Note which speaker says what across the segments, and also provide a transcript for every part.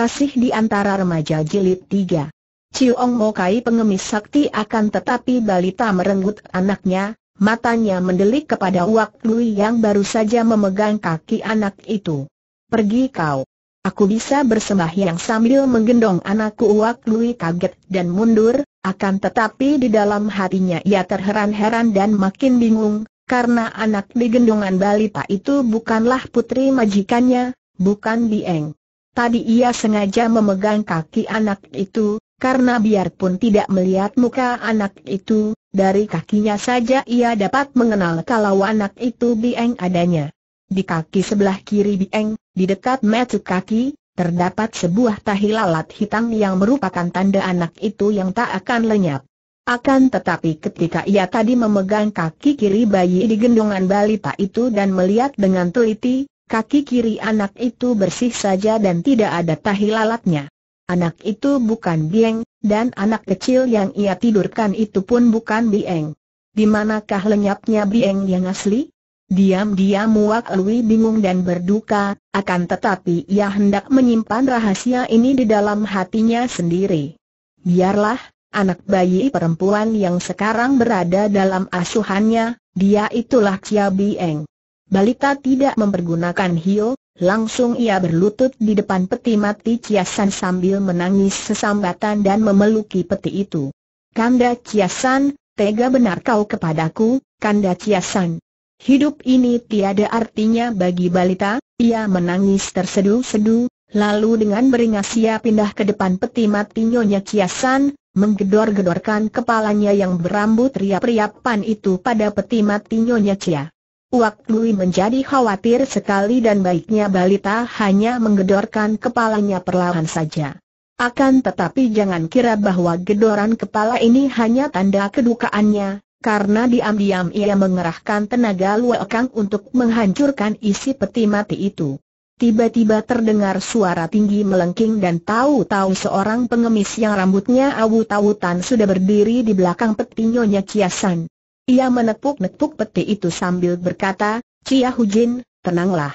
Speaker 1: Kasih di antara remaja jilid tiga. Ciong Mokai pengemis sakti akan tetapi balita merenggut anaknya, matanya mendelik kepada Wak Lui yang baru saja memegang kaki anak itu. Pergi kau. Aku bisa bersembahyang sambil menggendong anakku Wak Lui kaget dan mundur, akan tetapi di dalam hatinya ia terheran-heran dan makin bingung, karena anak di gendongan balita itu bukanlah putri majikannya, bukan Dieng. Tadi ia sengaja memegang kaki anak itu, karena biarpun tidak melihat muka anak itu, dari kakinya saja ia dapat mengenal kalau anak itu Bieng adanya. Di kaki sebelah kiri Bieng, di dekat metu kaki, terdapat sebuah tahi lalat hitam yang merupakan tanda anak itu yang tak akan lenyap. Akan tetapi ketika ia tadi memegang kaki kiri bayi di gendongan balita itu dan melihat dengan teliti, Kaki kiri anak itu bersih saja dan tidak ada tahi lalatnya. Anak itu bukan Bieng, dan anak kecil yang ia tidurkan itu pun bukan Bieng. Di manakah lenyapnya Bieng yang asli? Diam-diam Muak Lui bingung dan berduka, akan tetapi ia hendak menyimpan rahasia ini di dalam hatinya sendiri. Biarlah, anak bayi perempuan yang sekarang berada dalam asuhannya, dia itulah Chia Bieng. Balita tidak mempergunakan hio, langsung ia berlutut di depan peti mati Ciasan sambil menangis sesambatan dan memeluki peti itu. Kanda Ciasan, tega benar kau kepadaku, Kanda Ciasan. Hidup ini tiada artinya bagi balita, ia menangis tersedu-sedu, lalu dengan beringas ia pindah ke depan peti mati Nyonya Ciasan, menggedor-gedorkan kepalanya yang berambut riap-riapan itu pada peti mati Nyonya Cia. Uak Lui menjadi khawatir sekali dan baiknya balita hanya menggedorkan kepalanya perlahan saja. Akan tetapi jangan kira bahwa gedoran kepala ini hanya tanda kedukaannya, karena diam-diam ia mengerahkan tenaga luekang untuk menghancurkan isi peti mati itu. Tiba-tiba terdengar suara tinggi melengking dan tahu-tahu seorang pengemis yang rambutnya awu awutan sudah berdiri di belakang peti Nyonya Kiasan. Ia menepuk-nepuk peti itu sambil berkata, Cia Hujin, tenanglah.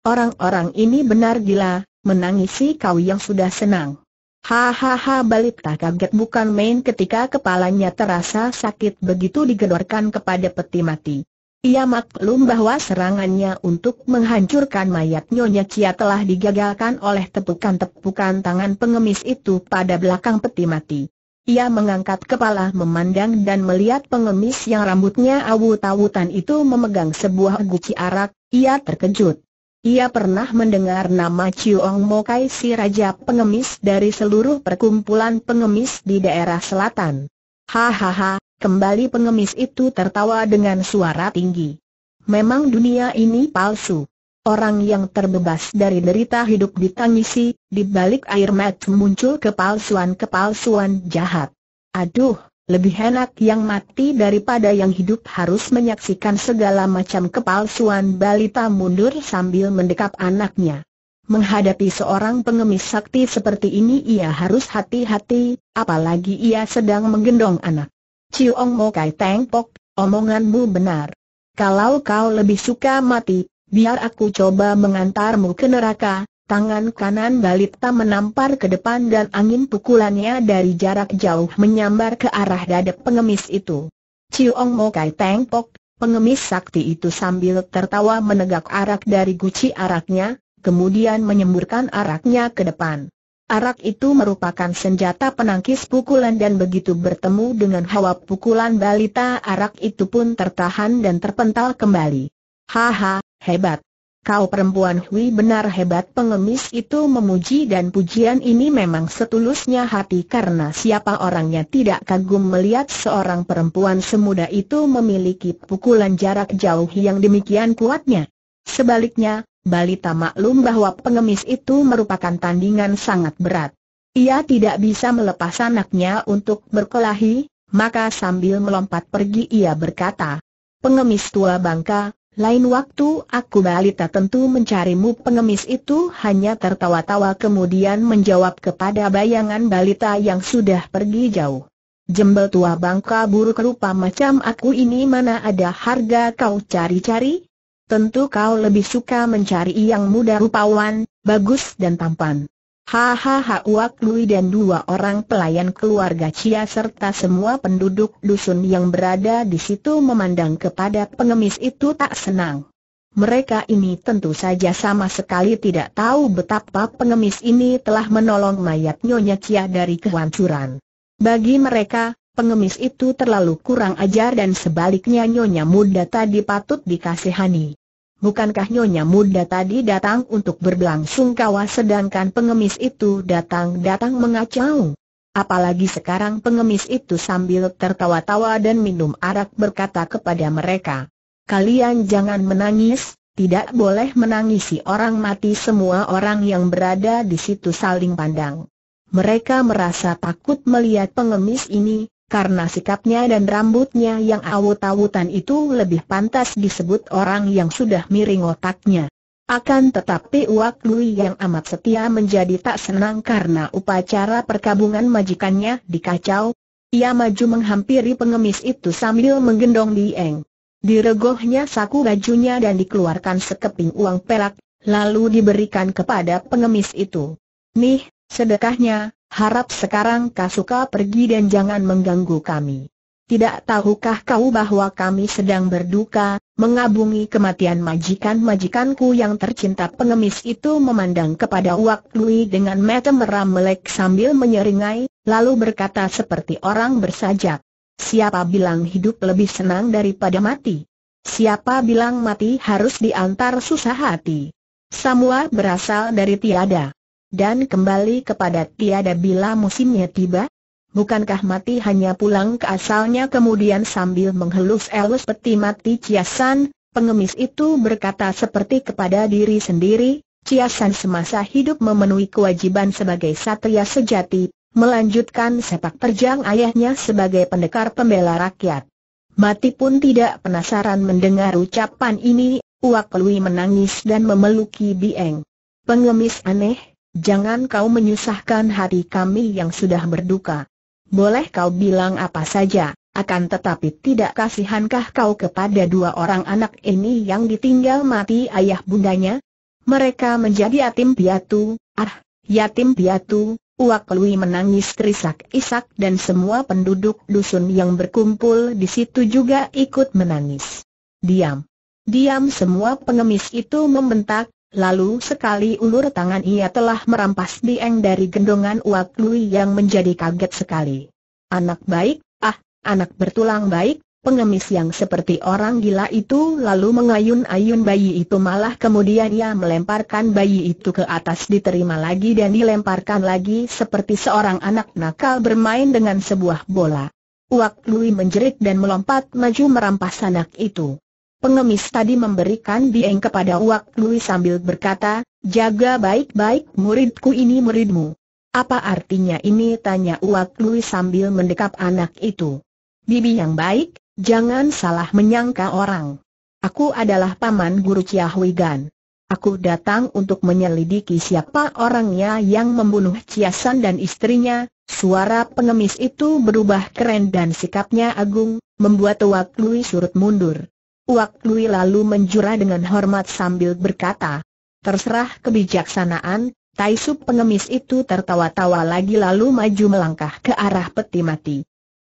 Speaker 1: Orang-orang ini benar gila, menangisi kau yang sudah senang. Hahaha Balita kaget bukan main ketika kepalanya terasa sakit begitu digedorkan kepada peti mati. Ia maklum bahwa serangannya untuk menghancurkan mayat Nyonya Cia telah digagalkan oleh tepukan-tepukan tangan pengemis itu pada belakang peti mati. Ia mengangkat kepala memandang dan melihat pengemis yang rambutnya awut-awutan itu memegang sebuah guci arak, ia terkejut. Ia pernah mendengar nama Chiong Mokai si raja pengemis dari seluruh perkumpulan pengemis di daerah selatan. Hahaha, kembali pengemis itu tertawa dengan suara tinggi. Memang dunia ini palsu. Orang yang terbebas dari derita hidup ditangisi, di balik air mata muncul kepalsuan-kepalsuan jahat. Aduh, lebih enak yang mati daripada yang hidup harus menyaksikan segala macam kepalsuan balita mundur sambil mendekap anaknya. Menghadapi seorang pengemis sakti seperti ini ia harus hati-hati, apalagi ia sedang menggendong anak. Ciong Mo Kai Teng omonganmu benar. Kalau kau lebih suka mati, biar aku coba mengantarmu ke neraka. Tangan kanan Balita menampar ke depan dan angin pukulannya dari jarak jauh menyambar ke arah dada pengemis itu. Ciong Mo Kai Teng pengemis sakti itu sambil tertawa menegak arak dari guci araknya, kemudian menyemburkan araknya ke depan. Arak itu merupakan senjata penangkis pukulan dan begitu bertemu dengan hawa pukulan Balita arak itu pun tertahan dan terpental kembali. Haha, Hebat. Kau perempuan Hui benar hebat pengemis itu memuji dan pujian ini memang setulusnya hati karena siapa orangnya tidak kagum melihat seorang perempuan semuda itu memiliki pukulan jarak jauh yang demikian kuatnya. Sebaliknya, balita maklum bahwa pengemis itu merupakan tandingan sangat berat. Ia tidak bisa melepas anaknya untuk berkelahi, maka sambil melompat pergi ia berkata, Pengemis tua bangka, lain waktu aku balita tentu mencarimu pengemis itu hanya tertawa-tawa kemudian menjawab kepada bayangan balita yang sudah pergi jauh. Jembel tua bangka buruk rupa macam aku ini mana ada harga kau cari-cari? Tentu kau lebih suka mencari yang muda rupawan, bagus dan tampan. Hahaha Uak Lui dan dua orang pelayan keluarga Cia serta semua penduduk dusun yang berada di situ memandang kepada pengemis itu tak senang. Mereka ini tentu saja sama sekali tidak tahu betapa pengemis ini telah menolong mayat Nyonya Cia dari kehancuran. Bagi mereka, pengemis itu terlalu kurang ajar dan sebaliknya Nyonya muda tadi patut dikasihani bukankah nyonya muda tadi datang untuk berlangsung kawah, sedangkan pengemis itu datang-datang mengacau? Apalagi sekarang pengemis itu sambil tertawa-tawa dan minum arak berkata kepada mereka, Kalian jangan menangis, tidak boleh menangisi orang mati semua orang yang berada di situ saling pandang. Mereka merasa takut melihat pengemis ini, karena sikapnya dan rambutnya yang awut-awutan itu lebih pantas disebut orang yang sudah miring otaknya. Akan tetapi Wak Lui yang amat setia menjadi tak senang karena upacara perkabungan majikannya dikacau. Ia maju menghampiri pengemis itu sambil menggendong Dieng. Diregohnya saku bajunya dan dikeluarkan sekeping uang perak, lalu diberikan kepada pengemis itu. Nih, sedekahnya, harap sekarang Kasuka pergi dan jangan mengganggu kami. Tidak tahukah kau bahwa kami sedang berduka, mengabungi kematian majikan-majikanku yang tercinta pengemis itu memandang kepada Wak Lui dengan mata merah melek sambil menyeringai, lalu berkata seperti orang bersajak. Siapa bilang hidup lebih senang daripada mati? Siapa bilang mati harus diantar susah hati? Semua berasal dari tiada dan kembali kepada tiada bila musimnya tiba? Bukankah mati hanya pulang ke asalnya kemudian sambil menghelus-elus peti mati Ciasan, pengemis itu berkata seperti kepada diri sendiri, Ciasan semasa hidup memenuhi kewajiban sebagai satria sejati, melanjutkan sepak terjang ayahnya sebagai pendekar pembela rakyat. Mati pun tidak penasaran mendengar ucapan ini, Uak Lui menangis dan memeluki Bieng. Pengemis aneh, Jangan kau menyusahkan hati kami yang sudah berduka. Boleh kau bilang apa saja, akan tetapi tidak kasihankah kau kepada dua orang anak ini yang ditinggal mati ayah bundanya? Mereka menjadi yatim piatu, ah, yatim piatu, Uak Lui menangis terisak-isak dan semua penduduk dusun yang berkumpul di situ juga ikut menangis. Diam. Diam semua pengemis itu membentak, Lalu sekali ulur tangan ia telah merampas Dieng dari gendongan Uak Lui yang menjadi kaget sekali. Anak baik, ah, anak bertulang baik, pengemis yang seperti orang gila itu lalu mengayun-ayun bayi itu malah kemudian ia melemparkan bayi itu ke atas diterima lagi dan dilemparkan lagi seperti seorang anak nakal bermain dengan sebuah bola. Uak Lui menjerit dan melompat maju merampas anak itu. Pengemis tadi memberikan dieng kepada Wak Lui sambil berkata, jaga baik-baik muridku ini muridmu. Apa artinya ini tanya Wak Lui sambil mendekap anak itu. Bibi yang baik, jangan salah menyangka orang. Aku adalah paman guru Ciahwigan. Aku datang untuk menyelidiki siapa orangnya yang membunuh Ciasan dan istrinya. Suara pengemis itu berubah keren dan sikapnya agung, membuat Wak Lui surut mundur. Uak Lui lalu menjura dengan hormat sambil berkata, Terserah kebijaksanaan, Taisup pengemis itu tertawa-tawa lagi lalu maju melangkah ke arah peti mati.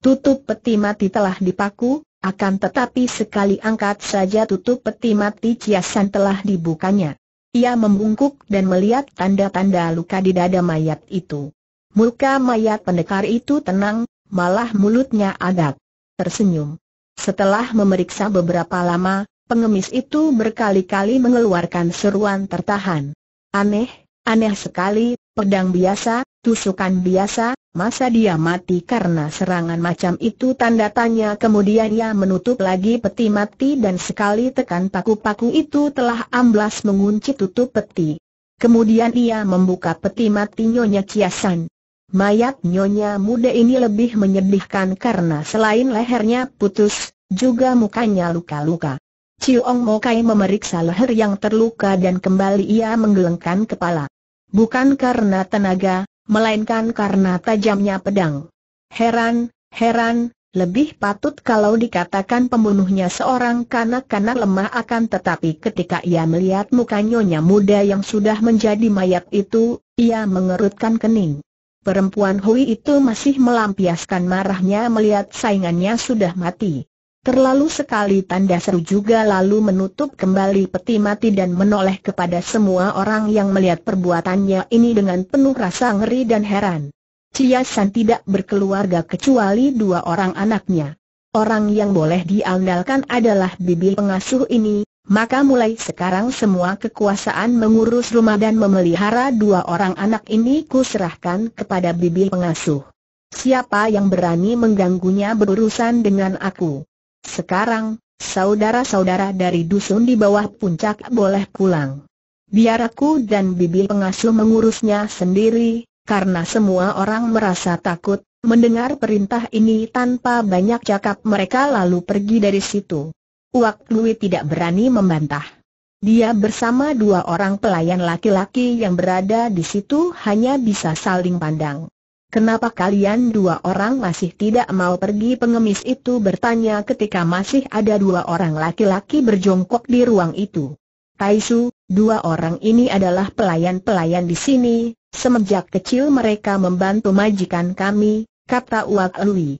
Speaker 1: Tutup peti mati telah dipaku, akan tetapi sekali angkat saja tutup peti mati ciasan telah dibukanya. Ia membungkuk dan melihat tanda-tanda luka di dada mayat itu. Muka mayat pendekar itu tenang, malah mulutnya agak tersenyum. Setelah memeriksa beberapa lama, pengemis itu berkali-kali mengeluarkan seruan tertahan. Aneh, aneh sekali, pedang biasa, tusukan biasa, masa dia mati karena serangan macam itu tanda tanya kemudian ia menutup lagi peti mati dan sekali tekan paku-paku itu telah amblas mengunci tutup peti. Kemudian ia membuka peti mati Nyonya Ciasan. Mayat nyonya muda ini lebih menyedihkan karena selain lehernya putus, juga mukanya luka-luka. Ciong Mokai memeriksa leher yang terluka dan kembali ia menggelengkan kepala. Bukan karena tenaga, melainkan karena tajamnya pedang. Heran, heran, lebih patut kalau dikatakan pembunuhnya seorang kanak-kanak lemah akan tetapi ketika ia melihat mukanya muda yang sudah menjadi mayat itu, ia mengerutkan kening. Perempuan Hui itu masih melampiaskan marahnya melihat saingannya sudah mati. Terlalu sekali tanda seru juga lalu menutup kembali peti mati dan menoleh kepada semua orang yang melihat perbuatannya ini dengan penuh rasa ngeri dan heran. Cia San tidak berkeluarga kecuali dua orang anaknya. Orang yang boleh diandalkan adalah bibi pengasuh ini, maka mulai sekarang semua kekuasaan mengurus rumah dan memelihara dua orang anak ini kuserahkan kepada bibi pengasuh. Siapa yang berani mengganggunya berurusan dengan aku? Sekarang, saudara-saudara dari dusun di bawah puncak boleh pulang. Biar aku dan bibi pengasuh mengurusnya sendiri, karena semua orang merasa takut, mendengar perintah ini tanpa banyak cakap mereka lalu pergi dari situ. Uak Lui tidak berani membantah. Dia bersama dua orang pelayan laki-laki yang berada di situ hanya bisa saling pandang. Kenapa kalian dua orang masih tidak mau pergi pengemis itu bertanya ketika masih ada dua orang laki-laki berjongkok di ruang itu. Kaisu, dua orang ini adalah pelayan-pelayan di sini, semenjak kecil mereka membantu majikan kami, kata Uak Lui.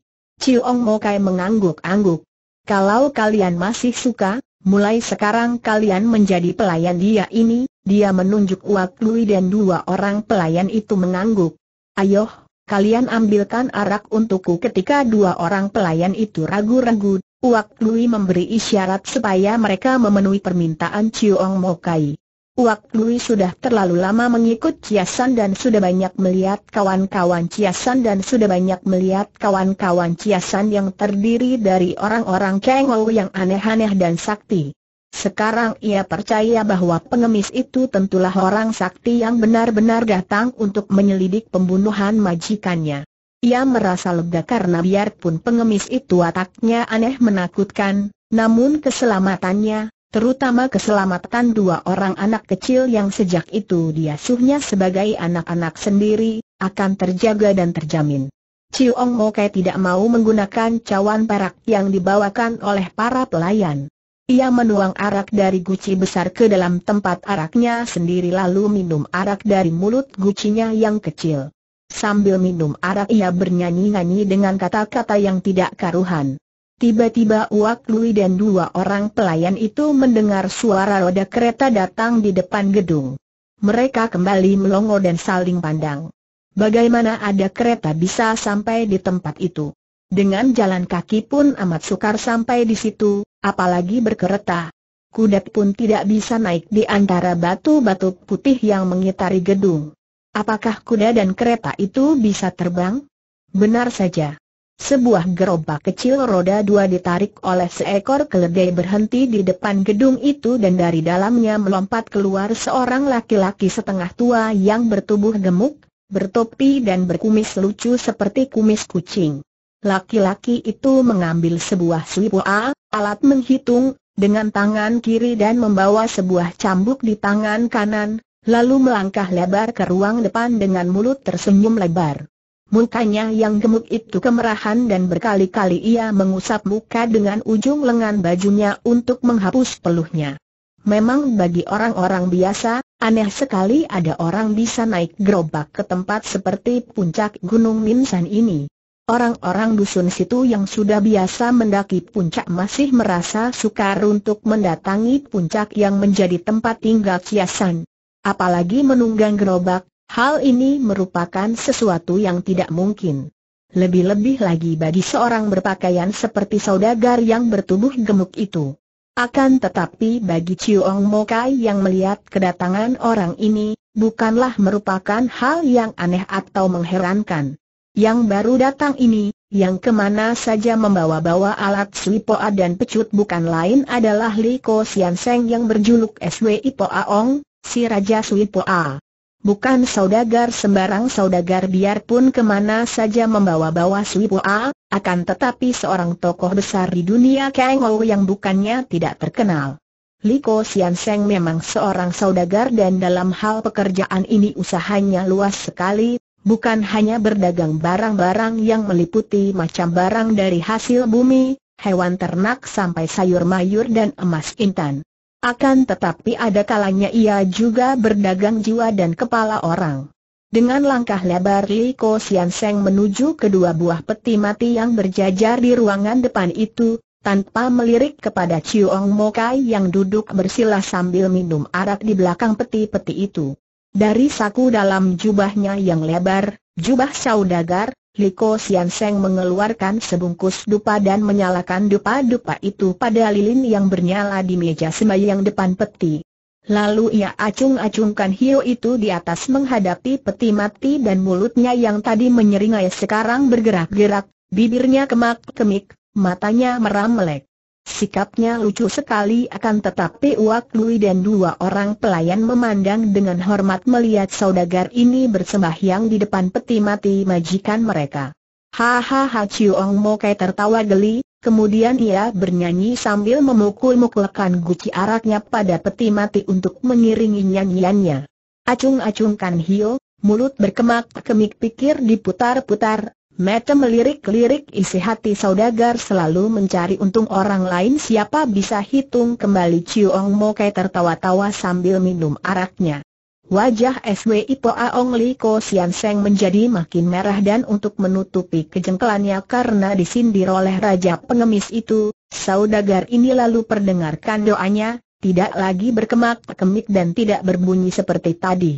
Speaker 1: Ong Mokai mengangguk-angguk. Kalau kalian masih suka, mulai sekarang kalian menjadi pelayan dia ini, dia menunjuk Wak Lui dan dua orang pelayan itu mengangguk. Ayo, kalian ambilkan arak untukku ketika dua orang pelayan itu ragu-ragu. Wak Lui memberi isyarat supaya mereka memenuhi permintaan Chiu Ong Mokai. Uak Lui sudah terlalu lama mengikut Ciasan dan sudah banyak melihat kawan-kawan Ciasan dan sudah banyak melihat kawan-kawan Ciasan yang terdiri dari orang-orang Kengou yang aneh-aneh dan sakti. Sekarang ia percaya bahwa pengemis itu tentulah orang sakti yang benar-benar datang untuk menyelidik pembunuhan majikannya. Ia merasa lega karena biarpun pengemis itu wataknya aneh menakutkan, namun keselamatannya, terutama keselamatan dua orang anak kecil yang sejak itu diasuhnya sebagai anak-anak sendiri, akan terjaga dan terjamin. Ciong Mokai tidak mau menggunakan cawan perak yang dibawakan oleh para pelayan. Ia menuang arak dari guci besar ke dalam tempat araknya sendiri lalu minum arak dari mulut gucinya yang kecil. Sambil minum arak ia bernyanyi-nyanyi dengan kata-kata yang tidak karuhan. Tiba-tiba Uak Lui dan dua orang pelayan itu mendengar suara roda kereta datang di depan gedung. Mereka kembali melongo dan saling pandang. Bagaimana ada kereta bisa sampai di tempat itu? Dengan jalan kaki pun amat sukar sampai di situ, apalagi berkereta. Kuda pun tidak bisa naik di antara batu-batu putih yang mengitari gedung. Apakah kuda dan kereta itu bisa terbang? Benar saja. Sebuah gerobak kecil roda dua ditarik oleh seekor keledai berhenti di depan gedung itu dan dari dalamnya melompat keluar seorang laki-laki setengah tua yang bertubuh gemuk, bertopi dan berkumis lucu seperti kumis kucing. Laki-laki itu mengambil sebuah suipoa, alat menghitung, dengan tangan kiri dan membawa sebuah cambuk di tangan kanan, lalu melangkah lebar ke ruang depan dengan mulut tersenyum lebar. Mukanya yang gemuk itu kemerahan dan berkali-kali ia mengusap muka dengan ujung lengan bajunya untuk menghapus peluhnya. Memang bagi orang-orang biasa, aneh sekali ada orang bisa naik gerobak ke tempat seperti puncak Gunung Minsan ini. Orang-orang dusun situ yang sudah biasa mendaki puncak masih merasa sukar untuk mendatangi puncak yang menjadi tempat tinggal kiasan. Apalagi menunggang gerobak, Hal ini merupakan sesuatu yang tidak mungkin. Lebih-lebih lagi bagi seorang berpakaian seperti saudagar yang bertubuh gemuk itu. Akan tetapi bagi Chiong Mokai yang melihat kedatangan orang ini, bukanlah merupakan hal yang aneh atau mengherankan. Yang baru datang ini, yang kemana saja membawa-bawa alat Swipoa dan pecut bukan lain adalah Li Ko Sian Seng yang berjuluk SWI Ong, si Raja Swipoa. Bukan saudagar sembarang saudagar biarpun kemana saja membawa-bawa Sui Pua, akan tetapi seorang tokoh besar di dunia Kang Ou yang bukannya tidak terkenal. Li Ko Sian Seng memang seorang saudagar dan dalam hal pekerjaan ini usahanya luas sekali, bukan hanya berdagang barang-barang yang meliputi macam barang dari hasil bumi, hewan ternak sampai sayur mayur dan emas intan. Akan tetapi ada kalanya ia juga berdagang jiwa dan kepala orang. Dengan langkah lebar Li Ko Sian Seng menuju kedua buah peti mati yang berjajar di ruangan depan itu, tanpa melirik kepada Chiu Mo Mokai yang duduk bersila sambil minum arak di belakang peti-peti itu. Dari saku dalam jubahnya yang lebar, jubah saudagar, Liko Sian Seng mengeluarkan sebungkus dupa dan menyalakan dupa-dupa itu pada lilin yang bernyala di meja sembahyang depan peti. Lalu ia acung-acungkan hiu itu di atas menghadapi peti mati dan mulutnya yang tadi menyeringai sekarang bergerak-gerak, bibirnya kemak-kemik, matanya meram melek. Sikapnya lucu sekali akan tetapi Wak Lui dan dua orang pelayan memandang dengan hormat melihat saudagar ini bersembahyang di depan peti mati majikan mereka. Hahaha Chiu Mo Kai tertawa geli, kemudian ia bernyanyi sambil memukul-mukulkan guci araknya pada peti mati untuk mengiringi nyanyiannya. acung acungkan Kan Hio, mulut berkemak-kemik pikir diputar-putar, Mata melirik-lirik isi hati saudagar selalu mencari untung orang lain siapa bisa hitung kembali Mo Kai tertawa-tawa sambil minum araknya. Wajah SWI Poa Ong Li Ko Sian Seng menjadi makin merah dan untuk menutupi kejengkelannya karena disindir oleh Raja Pengemis itu, saudagar ini lalu perdengarkan doanya, tidak lagi berkemak-kemik dan tidak berbunyi seperti tadi.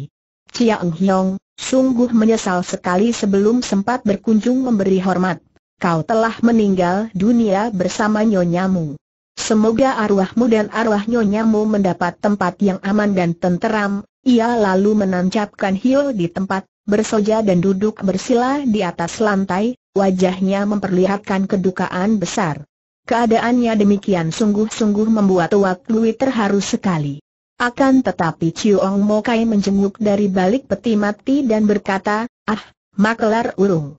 Speaker 1: Chiang Hiong, Sungguh menyesal sekali sebelum sempat berkunjung memberi hormat. Kau telah meninggal dunia bersama nyonyamu. Semoga arwahmu dan arwah nyonyamu mendapat tempat yang aman dan tenteram. Ia lalu menancapkan hiu di tempat, bersoja dan duduk bersila di atas lantai, wajahnya memperlihatkan kedukaan besar. Keadaannya demikian sungguh-sungguh membuat Wak Lui terharu sekali. Akan tetapi Chiu Ong Mo Kai menjenguk dari balik peti mati dan berkata, Ah, makelar urung.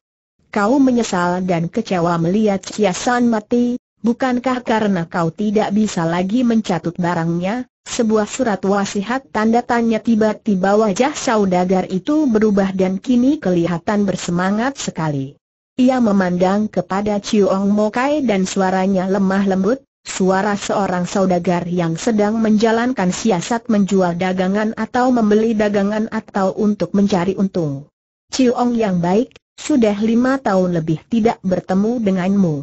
Speaker 1: Kau menyesal dan kecewa melihat hiasan mati, bukankah karena kau tidak bisa lagi mencatut barangnya? Sebuah surat wasihat tanda tanya tiba-tiba wajah saudagar itu berubah dan kini kelihatan bersemangat sekali. Ia memandang kepada Chiu Ong Mo Kai dan suaranya lemah lembut, Suara seorang saudagar yang sedang menjalankan siasat menjual dagangan atau membeli dagangan atau untuk mencari untung. Ciong yang baik, sudah lima tahun lebih tidak bertemu denganmu.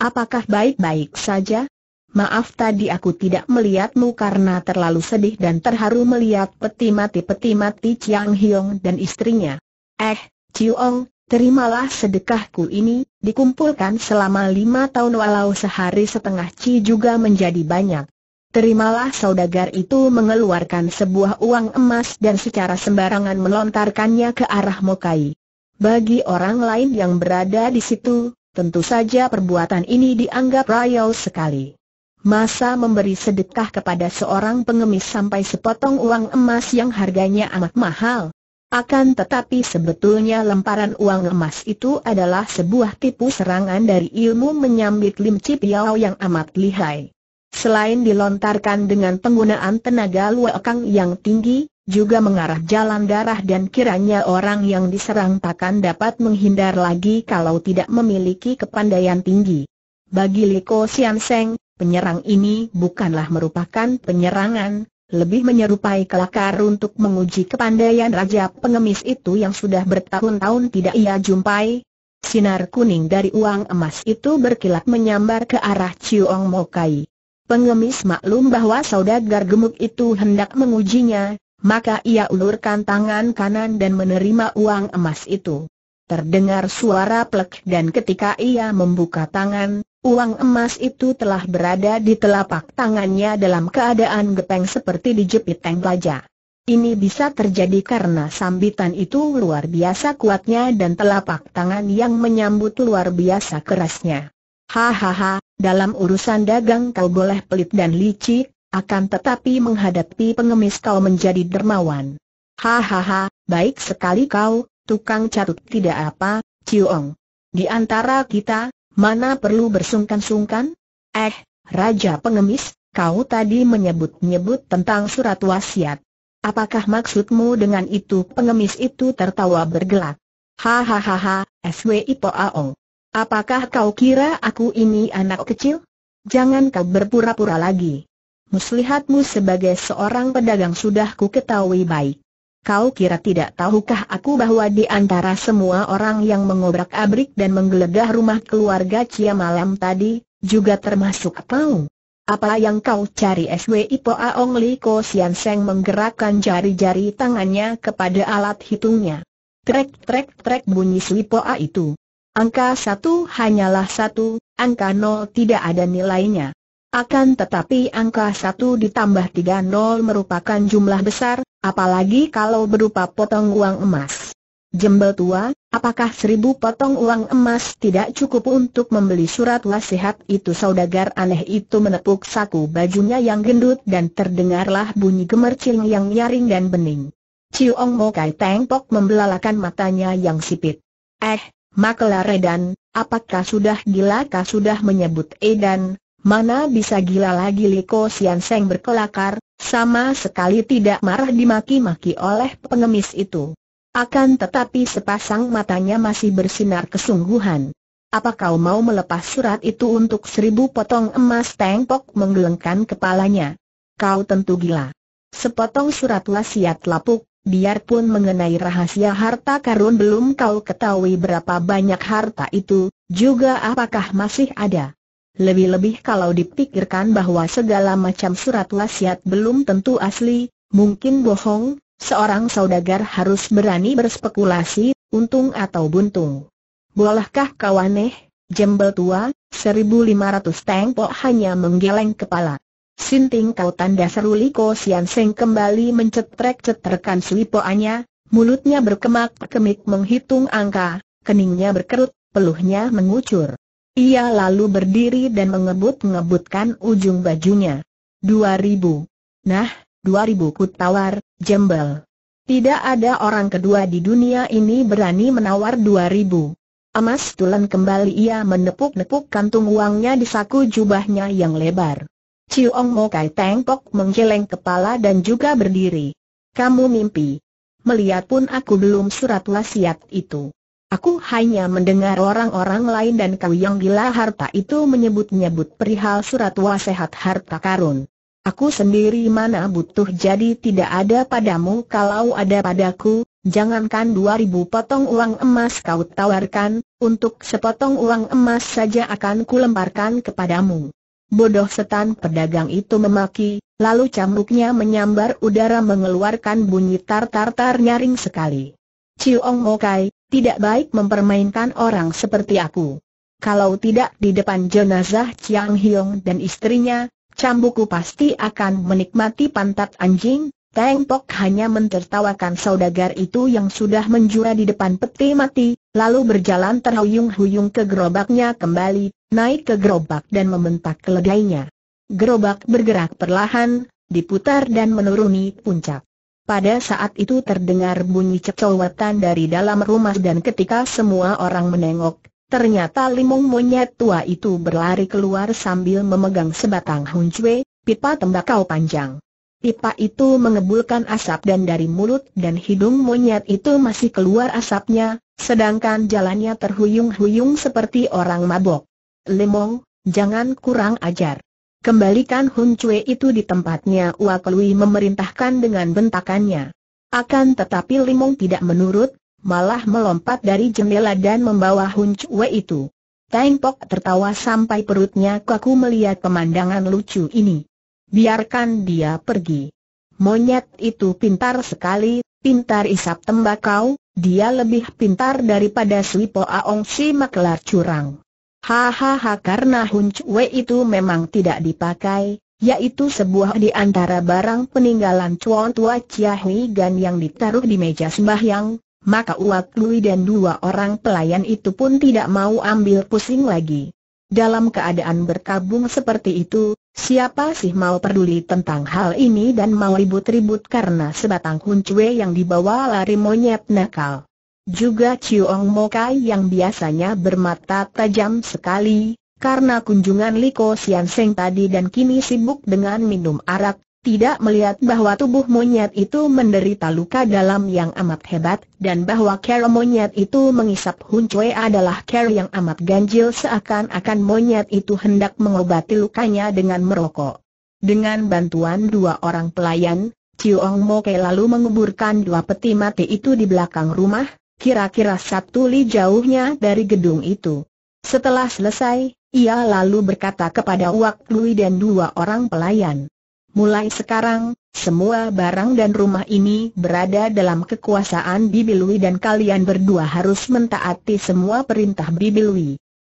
Speaker 1: Apakah baik-baik saja? Maaf tadi aku tidak melihatmu karena terlalu sedih dan terharu melihat peti mati-peti mati Chiang Hiong dan istrinya. Eh, Ciong, terimalah sedekahku ini, Dikumpulkan selama lima tahun walau sehari setengah ci juga menjadi banyak. Terimalah saudagar itu mengeluarkan sebuah uang emas dan secara sembarangan melontarkannya ke arah Mokai. Bagi orang lain yang berada di situ, tentu saja perbuatan ini dianggap rayau sekali. Masa memberi sedekah kepada seorang pengemis sampai sepotong uang emas yang harganya amat mahal, akan tetapi sebetulnya lemparan uang emas itu adalah sebuah tipu serangan dari ilmu menyambit Lim Chi yang amat lihai. Selain dilontarkan dengan penggunaan tenaga luakang yang tinggi, juga mengarah jalan darah dan kiranya orang yang diserang takkan dapat menghindar lagi kalau tidak memiliki kepandaian tinggi. Bagi Liko Sian Seng, penyerang ini bukanlah merupakan penyerangan, lebih menyerupai kelakar untuk menguji kepandaian Raja Pengemis itu yang sudah bertahun-tahun tidak ia jumpai. Sinar kuning dari uang emas itu berkilat menyambar ke arah Chiong Mokai. Pengemis maklum bahwa saudagar gemuk itu hendak mengujinya, maka ia ulurkan tangan kanan dan menerima uang emas itu. Terdengar suara plek dan ketika ia membuka tangan, Uang emas itu telah berada di telapak tangannya dalam keadaan gepeng seperti dijepit tank baja. Ini bisa terjadi karena sambitan itu luar biasa kuatnya dan telapak tangan yang menyambut luar biasa kerasnya. Hahaha, dalam urusan dagang kau boleh pelit dan licik, akan tetapi menghadapi pengemis kau menjadi dermawan. Hahaha, baik sekali kau, tukang catut tidak apa, Ciong. Di antara kita, Mana perlu bersungkan-sungkan? Eh, Raja Pengemis, kau tadi menyebut-nyebut tentang surat wasiat. Apakah maksudmu dengan itu? Pengemis itu tertawa bergelak. Hahaha, SWI Poaong. Apakah kau kira aku ini anak kecil? Jangan kau berpura-pura lagi. Muslihatmu sebagai seorang pedagang sudah ku ketahui baik. Kau kira tidak tahukah aku bahwa di antara semua orang yang mengobrak-abrik dan menggeledah rumah keluarga Cia malam tadi, juga termasuk kau? Apa yang kau cari SWI Po Aong Li Ko Sian Seng menggerakkan jari-jari tangannya kepada alat hitungnya. Trek-trek-trek bunyi Swipoa itu. Angka satu hanyalah satu, angka nol tidak ada nilainya. Akan tetapi angka satu ditambah tiga nol merupakan jumlah besar, Apalagi kalau berupa potong uang emas. Jembel tua, apakah seribu potong uang emas tidak cukup untuk membeli surat wasiat itu saudagar aneh itu menepuk saku bajunya yang gendut dan terdengarlah bunyi gemercing yang nyaring dan bening. Ong Mo Kai Teng Pok membelalakan matanya yang sipit. Eh, makelar dan, apakah sudah gila kah sudah menyebut Edan, mana bisa gila lagi Liko Sian Seng berkelakar, sama sekali tidak marah dimaki-maki oleh pengemis itu. Akan tetapi sepasang matanya masih bersinar kesungguhan. Apa kau mau melepas surat itu untuk seribu potong emas tengkok menggelengkan kepalanya? Kau tentu gila. Sepotong surat wasiat lapuk, biarpun mengenai rahasia harta karun belum kau ketahui berapa banyak harta itu, juga apakah masih ada? Lebih-lebih kalau dipikirkan bahwa segala macam surat wasiat belum tentu asli, mungkin bohong, seorang saudagar harus berani berspekulasi, untung atau buntung. Bolehkah kawaneh, jembel tua, 1500 tengpok hanya menggeleng kepala. Sinting kau tanda seru Liko Sian Seng kembali mencetrek cetrekan suipoannya, mulutnya berkemak-kemik menghitung angka, keningnya berkerut, peluhnya mengucur. Ia lalu berdiri dan mengebut-ngebutkan ujung bajunya. Dua ribu. Nah, dua ribu kut tawar, jembel. Tidak ada orang kedua di dunia ini berani menawar dua ribu. Emas tulen kembali ia menepuk-nepuk kantung uangnya di saku jubahnya yang lebar. Ciong Mo Kai Teng Pok menggeleng kepala dan juga berdiri. Kamu mimpi. Melihat pun aku belum surat wasiat itu. Aku hanya mendengar orang-orang lain dan kau yang gila harta itu menyebut-nyebut perihal surat wasiat harta karun. Aku sendiri mana butuh jadi tidak ada padamu kalau ada padaku, jangankan 2000 potong uang emas kau tawarkan, untuk sepotong uang emas saja akan kulemparkan kepadamu. Bodoh setan pedagang itu memaki, lalu cambuknya menyambar udara mengeluarkan bunyi tartar-tar nyaring sekali. Ciong Mokai, tidak baik mempermainkan orang seperti aku. Kalau tidak di depan jenazah Chiang Hiong dan istrinya, cambuku pasti akan menikmati pantat anjing. Teng Pok hanya mentertawakan saudagar itu yang sudah menjura di depan peti mati, lalu berjalan terhuyung-huyung ke gerobaknya kembali, naik ke gerobak dan membentak keledainya. Gerobak bergerak perlahan, diputar dan menuruni puncak. Pada saat itu terdengar bunyi cekcowatan dari dalam rumah dan ketika semua orang menengok, ternyata limung monyet tua itu berlari keluar sambil memegang sebatang huncwe, pipa tembakau panjang. Pipa itu mengebulkan asap dan dari mulut dan hidung monyet itu masih keluar asapnya, sedangkan jalannya terhuyung-huyung seperti orang mabok. Limong, jangan kurang ajar. Kembalikan Hun Cui itu di tempatnya Lui memerintahkan dengan bentakannya. Akan tetapi Limong tidak menurut, malah melompat dari jendela dan membawa Hun Cui itu. Tang Pok tertawa sampai perutnya kaku melihat pemandangan lucu ini. Biarkan dia pergi. Monyet itu pintar sekali, pintar isap tembakau, dia lebih pintar daripada Sui Po Aong si makelar curang. Hahaha karena Hun Cue itu memang tidak dipakai, yaitu sebuah di antara barang peninggalan Cuan Tua Chia Hui Gan yang ditaruh di meja sembahyang, maka Uak Lui dan dua orang pelayan itu pun tidak mau ambil pusing lagi. Dalam keadaan berkabung seperti itu, siapa sih mau peduli tentang hal ini dan mau ribut-ribut karena sebatang Hun Cue yang dibawa lari monyet nakal. Juga Chiong Mokai yang biasanya bermata tajam sekali, karena kunjungan Liko Sian Seng tadi dan kini sibuk dengan minum arak, tidak melihat bahwa tubuh monyet itu menderita luka dalam yang amat hebat, dan bahwa ker monyet itu mengisap Hun Huncue adalah ker yang amat ganjil seakan-akan monyet itu hendak mengobati lukanya dengan merokok. Dengan bantuan dua orang pelayan, Chiong Mokai lalu menguburkan dua peti mati itu di belakang rumah, kira-kira satu li jauhnya dari gedung itu. Setelah selesai, ia lalu berkata kepada Wak Lui dan dua orang pelayan. Mulai sekarang, semua barang dan rumah ini berada dalam kekuasaan Bibi Lui dan kalian berdua harus mentaati semua perintah Bibi Lui.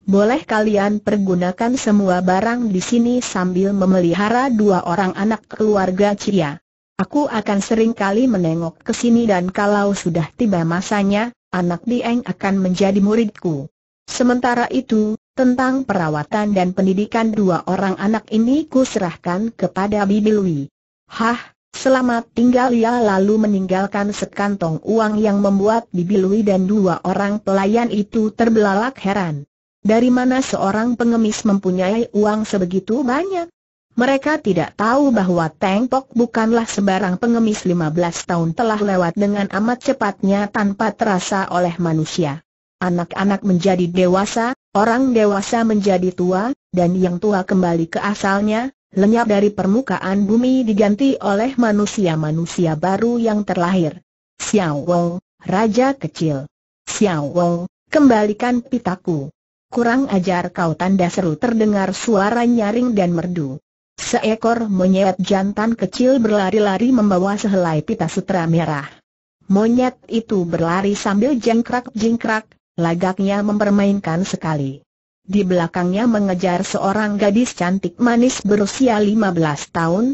Speaker 1: Boleh kalian pergunakan semua barang di sini sambil memelihara dua orang anak keluarga Cia. Aku akan sering kali menengok ke sini dan kalau sudah tiba masanya, anak Dieng akan menjadi muridku. Sementara itu, tentang perawatan dan pendidikan dua orang anak ini ku serahkan kepada Bibilwi. Hah, selamat tinggal ia lalu meninggalkan sekantong uang yang membuat Lui dan dua orang pelayan itu terbelalak heran. Dari mana seorang pengemis mempunyai uang sebegitu banyak? Mereka tidak tahu bahwa Teng Pok bukanlah sebarang pengemis 15 tahun telah lewat dengan amat cepatnya tanpa terasa oleh manusia. Anak-anak menjadi dewasa, orang dewasa menjadi tua, dan yang tua kembali ke asalnya, lenyap dari permukaan bumi diganti oleh manusia-manusia baru yang terlahir. Xiao Wong, Raja Kecil. Xiao Wong, kembalikan pitaku. Kurang ajar kau tanda seru terdengar suara nyaring dan merdu. Seekor monyet jantan kecil berlari-lari membawa sehelai pita sutra merah. Monyet itu berlari sambil jengkrak-jengkrak, lagaknya mempermainkan sekali. Di belakangnya mengejar seorang gadis cantik manis berusia 15 tahun.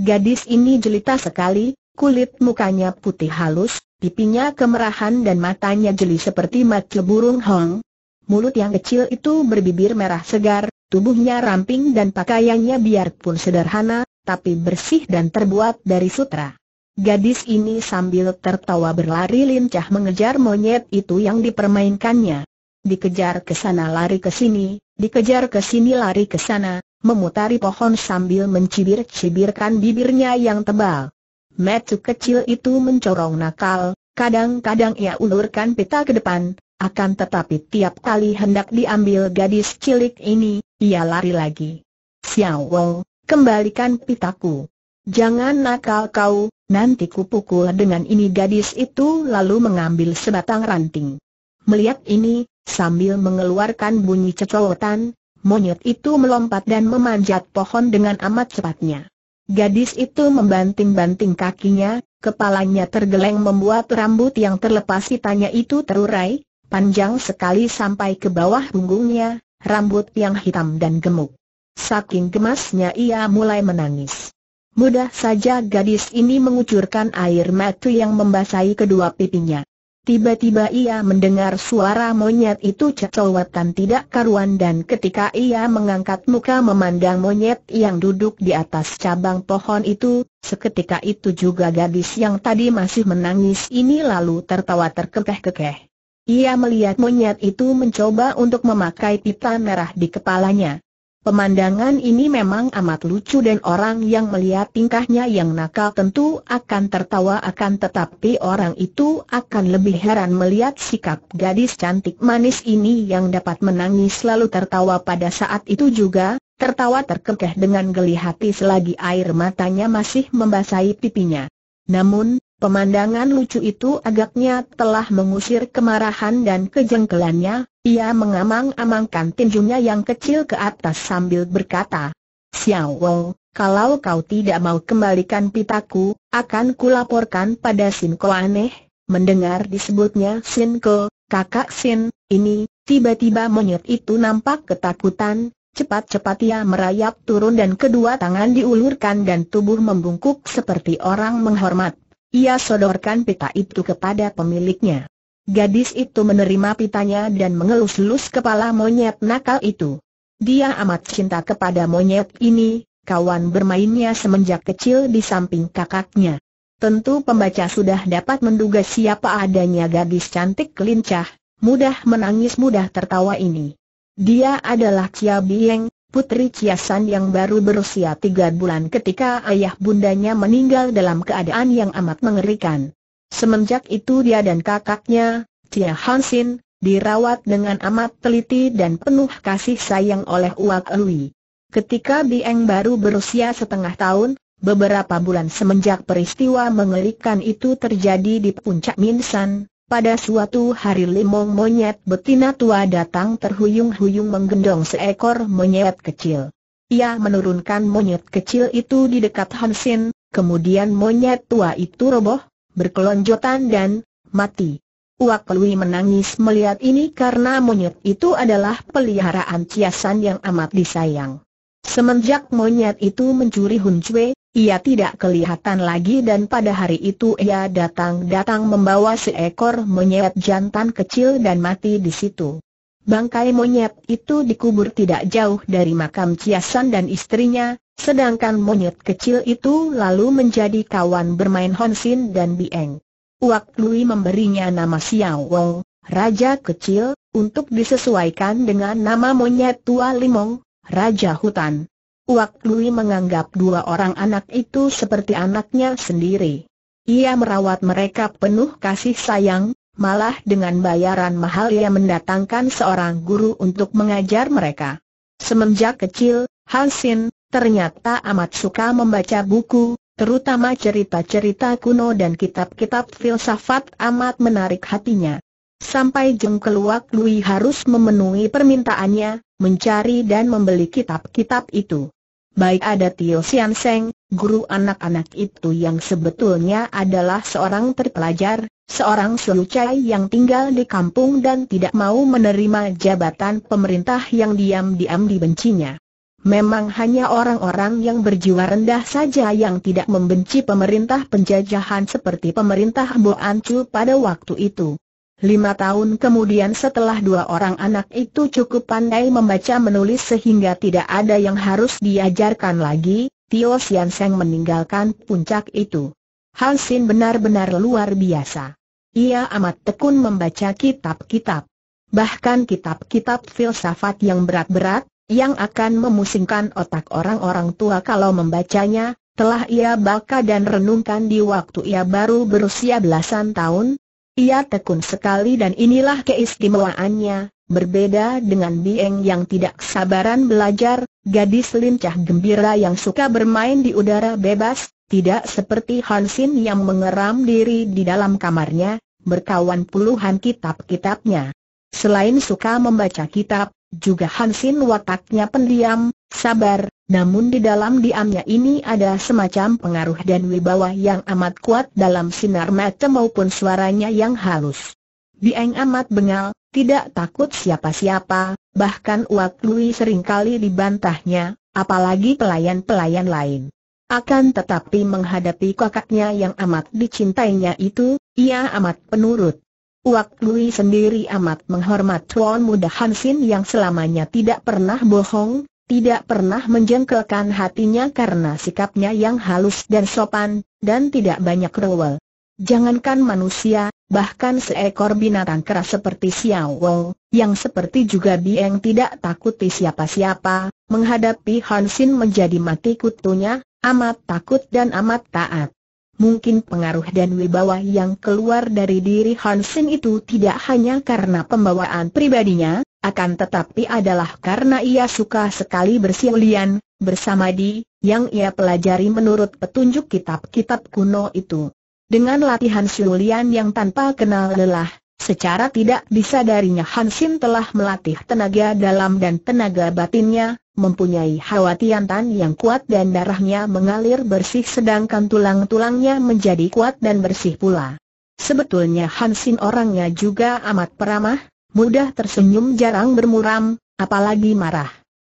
Speaker 1: Gadis ini jelita sekali, kulit mukanya putih halus, pipinya kemerahan dan matanya jeli seperti mata burung hong. Mulut yang kecil itu berbibir merah segar, Tubuhnya ramping dan pakaiannya biarpun sederhana, tapi bersih dan terbuat dari sutra. Gadis ini sambil tertawa berlari lincah mengejar monyet itu yang dipermainkannya. Dikejar ke sana lari ke sini, dikejar ke sini lari ke sana, memutari pohon sambil mencibir-cibirkan bibirnya yang tebal. Metu kecil itu mencorong nakal, kadang-kadang ia ulurkan pita ke depan, akan tetapi tiap kali hendak diambil gadis cilik ini, ia lari lagi. Xiao Wei, kembalikan pitaku. Jangan nakal kau, nanti kupukul dengan ini gadis itu lalu mengambil sebatang ranting. Melihat ini, sambil mengeluarkan bunyi cecowotan, monyet itu melompat dan memanjat pohon dengan amat cepatnya. Gadis itu membanting-banting kakinya, kepalanya tergeleng membuat rambut yang terlepas tanya itu terurai, Panjang sekali sampai ke bawah punggungnya, rambut yang hitam dan gemuk. Saking gemasnya ia mulai menangis. Mudah saja gadis ini mengucurkan air mata yang membasahi kedua pipinya. Tiba-tiba ia mendengar suara monyet itu cecowetan tidak karuan dan ketika ia mengangkat muka memandang monyet yang duduk di atas cabang pohon itu, seketika itu juga gadis yang tadi masih menangis ini lalu tertawa terkekeh-kekeh. Ia melihat monyet itu mencoba untuk memakai pita merah di kepalanya. Pemandangan ini memang amat lucu dan orang yang melihat tingkahnya yang nakal tentu akan tertawa akan tetapi orang itu akan lebih heran melihat sikap gadis cantik manis ini yang dapat menangis lalu tertawa pada saat itu juga, tertawa terkekeh dengan geli hati selagi air matanya masih membasahi pipinya. Namun, Pemandangan lucu itu agaknya telah mengusir kemarahan dan kejengkelannya, ia mengamang-amangkan tinjunya yang kecil ke atas sambil berkata, Xiao Wei, kalau kau tidak mau kembalikan pitaku, akan kulaporkan pada Sin Ko aneh, mendengar disebutnya Sin Ko, kakak Sin, ini, tiba-tiba monyet itu nampak ketakutan, Cepat-cepat ia merayap turun dan kedua tangan diulurkan dan tubuh membungkuk seperti orang menghormat. Ia sodorkan pita itu kepada pemiliknya. Gadis itu menerima pitanya dan mengelus-elus kepala monyet nakal itu. Dia amat cinta kepada monyet ini, kawan bermainnya semenjak kecil di samping kakaknya. Tentu pembaca sudah dapat menduga siapa adanya gadis cantik lincah, mudah menangis mudah tertawa ini. Dia adalah Chia Bieng, Putri Ciasan yang baru berusia tiga bulan ketika ayah bundanya meninggal dalam keadaan yang amat mengerikan. Semenjak itu dia dan kakaknya, Cia Hansin, dirawat dengan amat teliti dan penuh kasih sayang oleh Uak Elwi. Ketika Bieng baru berusia setengah tahun, beberapa bulan semenjak peristiwa mengerikan itu terjadi di puncak Minsan, pada suatu hari limong monyet betina tua datang terhuyung-huyung menggendong seekor monyet kecil. Ia menurunkan monyet kecil itu di dekat Hansin, kemudian monyet tua itu roboh, berkelonjotan dan mati. Uak Lui menangis melihat ini karena monyet itu adalah peliharaan ciasan yang amat disayang. Semenjak monyet itu mencuri Hun Cui, ia tidak kelihatan lagi dan pada hari itu ia datang-datang membawa seekor monyet jantan kecil dan mati di situ. Bangkai monyet itu dikubur tidak jauh dari makam Ciasan dan istrinya, sedangkan monyet kecil itu lalu menjadi kawan bermain Honsin dan Bieng. Wak Lui memberinya nama Xiao Wong, Raja Kecil, untuk disesuaikan dengan nama monyet tua Limong, Raja Hutan. Wak Lui menganggap dua orang anak itu seperti anaknya sendiri. Ia merawat mereka penuh kasih sayang, malah dengan bayaran mahal ia mendatangkan seorang guru untuk mengajar mereka. Semenjak kecil, Hansin ternyata amat suka membaca buku, terutama cerita-cerita kuno dan kitab-kitab filsafat amat menarik hatinya. Sampai Jeng Keluak Lui harus memenuhi permintaannya, mencari dan membeli kitab-kitab itu baik ada Tio Sian Seng, guru anak-anak itu yang sebetulnya adalah seorang terpelajar, seorang sulucai yang tinggal di kampung dan tidak mau menerima jabatan pemerintah yang diam-diam dibencinya. Memang hanya orang-orang yang berjiwa rendah saja yang tidak membenci pemerintah penjajahan seperti pemerintah Boancu pada waktu itu. Lima tahun kemudian setelah dua orang anak itu cukup pandai membaca menulis sehingga tidak ada yang harus diajarkan lagi, Tio Sian Seng meninggalkan puncak itu. Hal Sin benar-benar luar biasa. Ia amat tekun membaca kitab-kitab. Bahkan kitab-kitab filsafat yang berat-berat, yang akan memusingkan otak orang-orang tua kalau membacanya, telah ia baca dan renungkan di waktu ia baru berusia belasan tahun, ia tekun sekali dan inilah keistimewaannya, berbeda dengan Bieng yang tidak sabaran belajar, gadis lincah gembira yang suka bermain di udara bebas, tidak seperti Hansin yang mengeram diri di dalam kamarnya, berkawan puluhan kitab-kitabnya. Selain suka membaca kitab, juga Hansin wataknya pendiam, sabar, namun di dalam diamnya ini ada semacam pengaruh dan wibawa yang amat kuat dalam sinar mata maupun suaranya yang halus. Dieng amat bengal, tidak takut siapa-siapa, bahkan Uat Lui seringkali dibantahnya, apalagi pelayan-pelayan lain. Akan tetapi menghadapi kakaknya yang amat dicintainya itu, ia amat penurut. Uak Lui sendiri amat menghormat Tuan Muda Hansin yang selamanya tidak pernah bohong, tidak pernah menjengkelkan hatinya karena sikapnya yang halus dan sopan, dan tidak banyak rewel. Jangankan manusia, bahkan seekor binatang keras seperti Xiao yang seperti juga Bieng tidak takuti siapa-siapa, menghadapi Hansin menjadi mati kutunya, amat takut dan amat taat. Mungkin pengaruh dan wibawa yang keluar dari diri Hansin itu tidak hanya karena pembawaan pribadinya, akan tetapi adalah karena ia suka sekali bersiulian, bersama di, yang ia pelajari menurut petunjuk kitab-kitab kuno itu. Dengan latihan siulian yang tanpa kenal lelah, secara tidak disadarinya Hansin telah melatih tenaga dalam dan tenaga batinnya, mempunyai hawa tiantan yang kuat dan darahnya mengalir bersih sedangkan tulang-tulangnya menjadi kuat dan bersih pula. Sebetulnya Hansin orangnya juga amat peramah, Mudah tersenyum jarang bermuram, apalagi marah.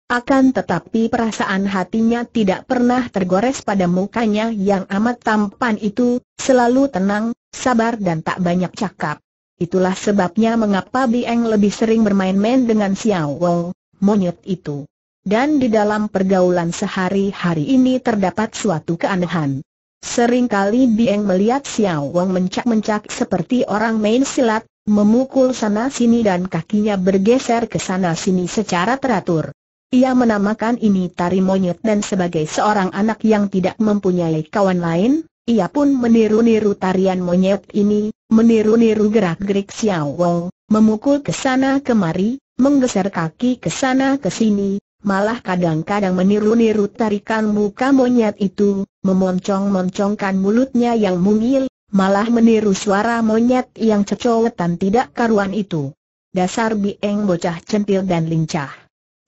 Speaker 1: Akan tetapi perasaan hatinya tidak pernah tergores pada mukanya yang amat tampan itu, selalu tenang, sabar dan tak banyak cakap. Itulah sebabnya mengapa Bieng lebih sering bermain-main dengan Xiao Wang, monyet itu. Dan di dalam pergaulan sehari-hari ini terdapat suatu keanehan. Seringkali Bieng melihat Xiao Wong mencak-mencak seperti orang main silat, memukul sana-sini dan kakinya bergeser ke sana-sini secara teratur. Ia menamakan ini tari monyet dan sebagai seorang anak yang tidak mempunyai kawan lain, ia pun meniru-niru tarian monyet ini, meniru-niru gerak-gerik Xiao Wong, memukul ke sana kemari, menggeser kaki ke sana ke sini, malah kadang-kadang meniru-niru tarikan muka monyet itu, memoncong-moncongkan mulutnya yang mungil, malah meniru suara monyet yang cecowetan tidak karuan itu. Dasar Bieng bocah centil dan lincah.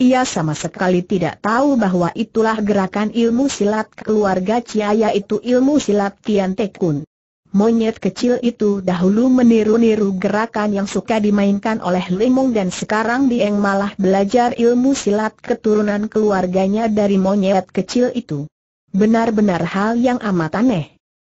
Speaker 1: Ia sama sekali tidak tahu bahwa itulah gerakan ilmu silat keluarga Cia itu ilmu silat Tian Tekun. Monyet kecil itu dahulu meniru-niru gerakan yang suka dimainkan oleh Limong dan sekarang Dieng malah belajar ilmu silat keturunan keluarganya dari monyet kecil itu. Benar-benar hal yang amat aneh.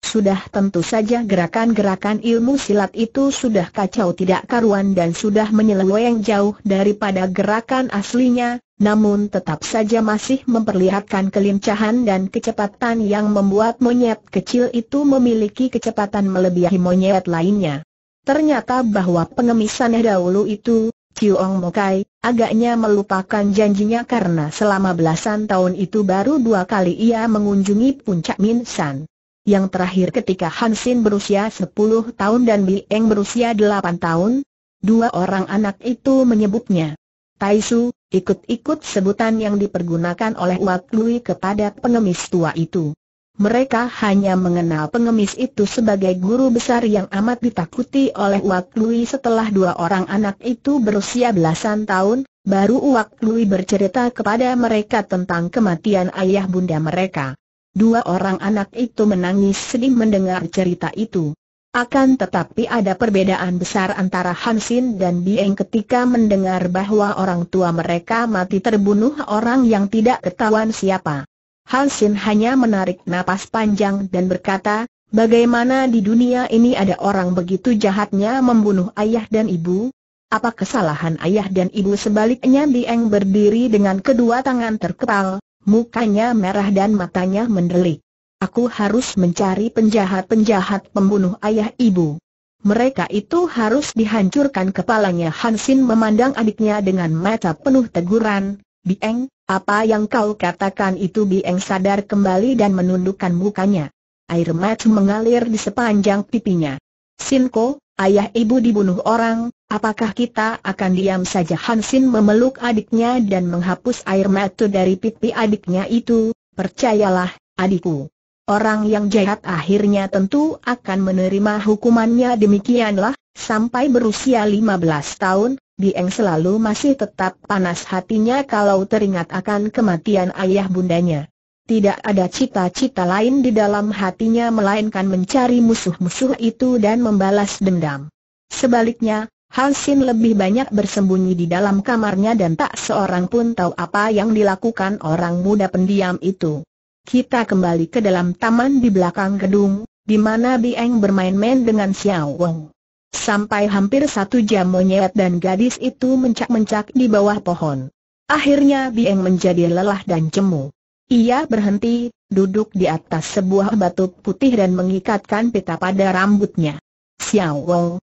Speaker 1: Sudah tentu saja gerakan-gerakan ilmu silat itu sudah kacau tidak karuan dan sudah menyeleweng jauh daripada gerakan aslinya, namun tetap saja masih memperlihatkan kelincahan dan kecepatan yang membuat monyet kecil itu memiliki kecepatan melebihi monyet lainnya. Ternyata bahwa pengemisan dahulu itu, Chiong Mokai, agaknya melupakan janjinya karena selama belasan tahun itu baru dua kali ia mengunjungi puncak Minsan yang terakhir ketika Hansin berusia 10 tahun dan Eng berusia 8 tahun, dua orang anak itu menyebutnya Taisu, ikut-ikut sebutan yang dipergunakan oleh Wak Lui kepada pengemis tua itu. Mereka hanya mengenal pengemis itu sebagai guru besar yang amat ditakuti oleh Wak Lui setelah dua orang anak itu berusia belasan tahun, baru Wak Lui bercerita kepada mereka tentang kematian ayah bunda mereka. Dua orang anak itu menangis sedih mendengar cerita itu. Akan tetapi ada perbedaan besar antara Hansin dan Bieng ketika mendengar bahwa orang tua mereka mati terbunuh orang yang tidak ketahuan siapa. Hansin hanya menarik napas panjang dan berkata, bagaimana di dunia ini ada orang begitu jahatnya membunuh ayah dan ibu? Apa kesalahan ayah dan ibu sebaliknya Bieng berdiri dengan kedua tangan terkepal, mukanya merah dan matanya mendelik. Aku harus mencari penjahat-penjahat pembunuh ayah ibu. Mereka itu harus dihancurkan kepalanya Hansin memandang adiknya dengan mata penuh teguran. Bieng, apa yang kau katakan itu Bieng sadar kembali dan menundukkan mukanya. Air mata mengalir di sepanjang pipinya. Sinko, ayah ibu dibunuh orang, Apakah kita akan diam saja Hansin memeluk adiknya dan menghapus air mata dari pipi adiknya itu? Percayalah, adikku. Orang yang jahat akhirnya tentu akan menerima hukumannya demikianlah, sampai berusia 15 tahun, Dieng selalu masih tetap panas hatinya kalau teringat akan kematian ayah bundanya. Tidak ada cita-cita lain di dalam hatinya melainkan mencari musuh-musuh itu dan membalas dendam. Sebaliknya, Hansin lebih banyak bersembunyi di dalam kamarnya dan tak seorang pun tahu apa yang dilakukan orang muda pendiam itu. Kita kembali ke dalam taman di belakang gedung, di mana Bieng bermain-main dengan Xiao Wong. Sampai hampir satu jam monyet dan gadis itu mencak-mencak di bawah pohon. Akhirnya Bieng menjadi lelah dan jemu. Ia berhenti, duduk di atas sebuah batu putih dan mengikatkan pita pada rambutnya. Xiao Wong,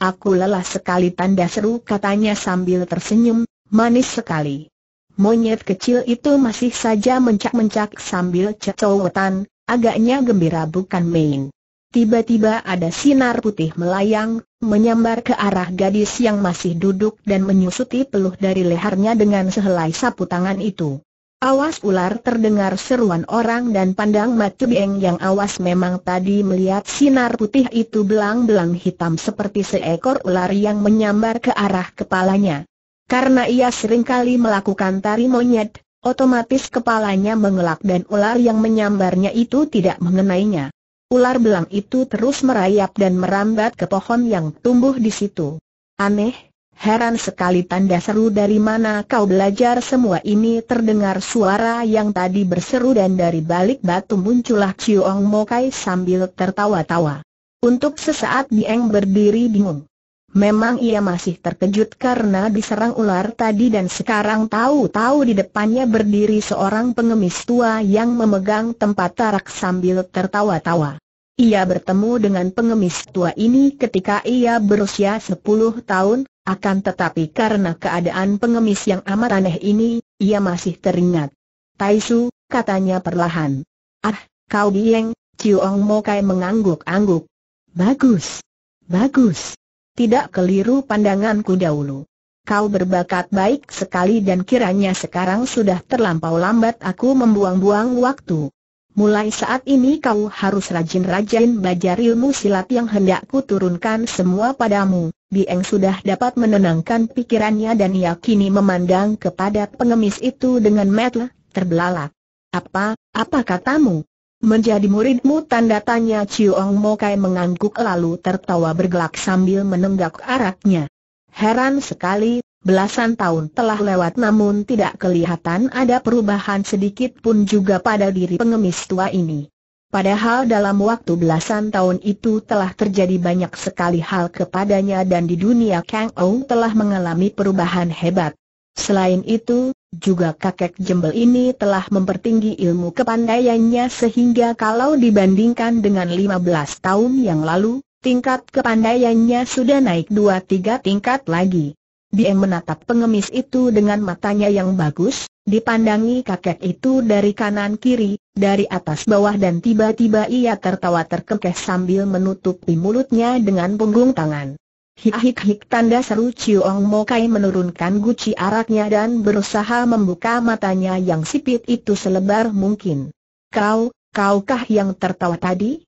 Speaker 1: Aku lelah sekali tanda seru katanya sambil tersenyum, manis sekali. Monyet kecil itu masih saja mencak-mencak sambil cecowetan, agaknya gembira bukan main. Tiba-tiba ada sinar putih melayang, menyambar ke arah gadis yang masih duduk dan menyusuti peluh dari lehernya dengan sehelai sapu tangan itu. Awas ular terdengar seruan orang dan pandang Matu Beng yang awas memang tadi melihat sinar putih itu belang-belang hitam seperti seekor ular yang menyambar ke arah kepalanya. Karena ia seringkali melakukan tari monyet, otomatis kepalanya mengelak dan ular yang menyambarnya itu tidak mengenainya. Ular belang itu terus merayap dan merambat ke pohon yang tumbuh di situ. Aneh, Heran sekali tanda seru dari mana kau belajar semua ini terdengar suara yang tadi berseru dan dari balik batu muncullah Chiong Mokai sambil tertawa-tawa. Untuk sesaat Dieng berdiri bingung. Memang ia masih terkejut karena diserang ular tadi dan sekarang tahu-tahu di depannya berdiri seorang pengemis tua yang memegang tempat tarak sambil tertawa-tawa. Ia bertemu dengan pengemis tua ini ketika ia berusia 10 tahun, akan tetapi karena keadaan pengemis yang amat aneh ini, ia masih teringat. Taisu, katanya perlahan. Ah, kau bieng, Ciong Mokai mengangguk-angguk. Bagus. Bagus. Tidak keliru pandanganku dahulu. Kau berbakat baik sekali dan kiranya sekarang sudah terlampau lambat aku membuang-buang waktu. Mulai saat ini kau harus rajin-rajin belajar ilmu silat yang hendak kuturunkan semua padamu. Bieng sudah dapat menenangkan pikirannya dan yakini memandang kepada pengemis itu dengan mata terbelalak. Apa, apa katamu? Menjadi muridmu tanda tanya Chiong Mokai mengangguk lalu tertawa bergelak sambil menenggak araknya. Heran sekali, Belasan tahun telah lewat namun tidak kelihatan ada perubahan sedikit pun juga pada diri pengemis tua ini. Padahal dalam waktu belasan tahun itu telah terjadi banyak sekali hal kepadanya dan di dunia Kang Ou telah mengalami perubahan hebat. Selain itu, juga kakek jembel ini telah mempertinggi ilmu kepandaiannya sehingga kalau dibandingkan dengan 15 tahun yang lalu, tingkat kepandaiannya sudah naik 2-3 tingkat lagi. Dia menatap pengemis itu dengan matanya yang bagus, dipandangi kakek itu dari kanan kiri, dari atas bawah dan tiba-tiba ia tertawa terkekeh sambil menutupi mulutnya dengan punggung tangan. Hik-hik-hik tanda seru Mo Mokai menurunkan guci araknya dan berusaha membuka matanya yang sipit itu selebar mungkin. Kau, kaukah yang tertawa tadi?